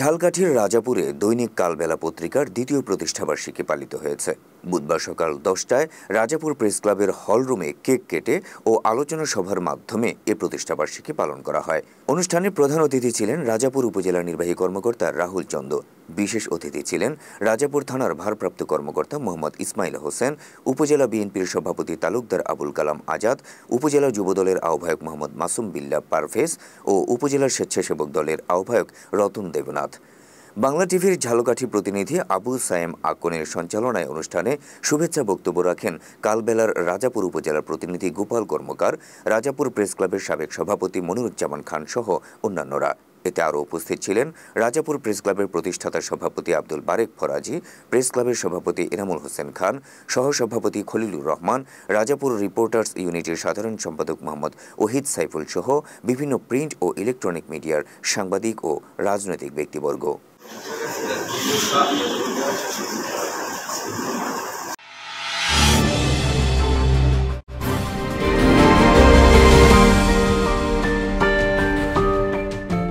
ঝালকাঠির রাজাপুরে দৈনিক কালবেলা পত্রিকার দ্বিতীয় প্রতিষ্ঠাবার্ষিকী পালিত হয়েছে বুধবার সকাল দশটায় রাজাপুর প্রেস ক্লাবের হলরুমে কেক কেটে ও আলোচনা সভার মাধ্যমে এ প্রতিষ্ঠাবার্ষিকী পালন করা হয় অনুষ্ঠানে প্রধান অতিথি ছিলেন রাজাপুর উপজেলা নির্বাহী কর্মকর্তা রাহুল চন্দ বিশেষ অতিথি ছিলেন রাজাপুর থানার ভারপ্রাপ্ত কর্মকর্তা মোহাম্মদ ইসমাইল হোসেন উপজেলা বিএনপির সভাপতি তালুকদার আবুল কালাম আজাদ উপজেলা যুবদলের আহ্বায়ক মোহাম্মদ মাসুম বিল্লা পারভেজ ও উপজেলার স্বেচ্ছাসেবক দলের আহ্বায়ক রতন দেবনাথ বাংলা টিভির ঝালকাঠি প্রতিনিধি আবু সায়েম আকনের সঞ্চালনায় অনুষ্ঠানে শুভেচ্ছা বক্তব্য রাখেন কালবেলার রাজাপুর উপজেলার প্রতিনিধি গোপাল কর্মকার রাজাপুর প্রেস ক্লাবের সাবেক সভাপতি মনিরুজ্জামান খান সহ অন্যান্যরা এতে আরও উপস্থিত ছিলেন রাজাপুর প্রেস ক্লাবের প্রতিষ্ঠাতা সভাপতি আব্দুল বারেক ফরাজি প্রেস ক্লাবের সভাপতি এনামুল হোসেন খান সহসভাপতি খলিলুর রহমান রাজাপুর রিপোর্টার্স ইউনিটের সাধারণ সম্পাদক মোহাম্মদ ওহিদ সাইফুল সহ বিভিন্ন প্রিন্ট ও ইলেকট্রনিক মিডিয়ার সাংবাদিক ও রাজনৈতিক ব্যক্তিবর্গ